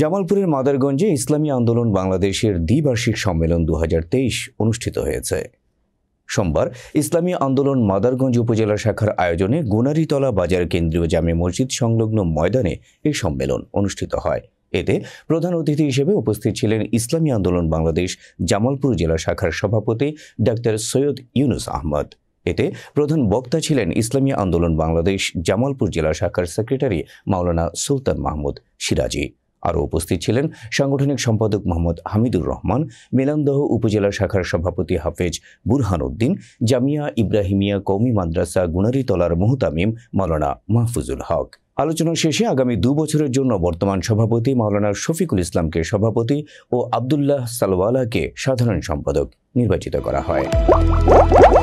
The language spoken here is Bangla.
জামালপুরের মাদারগঞ্জে ইসলামী আন্দোলন বাংলাদেশের দ্বিবার্ষিক সম্মেলন দু অনুষ্ঠিত হয়েছে সোমবার ইসলামী আন্দোলন মাদারগঞ্জ উপজেলা শাখার আয়োজনে গুনারিতলা বাজার কেন্দ্রীয় জামে মসজিদ সংলগ্ন ময়দানে এই সম্মেলন অনুষ্ঠিত হয় এতে প্রধান অতিথি হিসেবে উপস্থিত ছিলেন ইসলামী আন্দোলন বাংলাদেশ জামালপুর জেলা শাখার সভাপতি ডাক্তার সৈয়দ ইউনুস আহমদ এতে প্রধান বক্তা ছিলেন ইসলামী আন্দোলন বাংলাদেশ জামালপুর জেলা শাখার সেক্রেটারি মাওলানা সুলতান মাহমুদ সিরাজি আরও উপস্থিত ছিলেন সাংগঠনিক সম্পাদক মোহাম্মদ হামিদুর রহমান মেলান্দহ উপজেলা শাখার সভাপতি হাফেজ বুরহান উদ্দিন জামিয়া ইব্রাহিমিয়া কৌমি মাদ্রাসা গুনারিতলার মোহতামিম মাওলানা মাহফুজুল হক আলোচনা শেষে আগামী দু বছরের জন্য বর্তমান সভাপতি মাওলানা শফিকুল ইসলামকে সভাপতি ও আবদুল্লাহ সালওয়ালাকে সাধারণ সম্পাদক নির্বাচিত করা হয়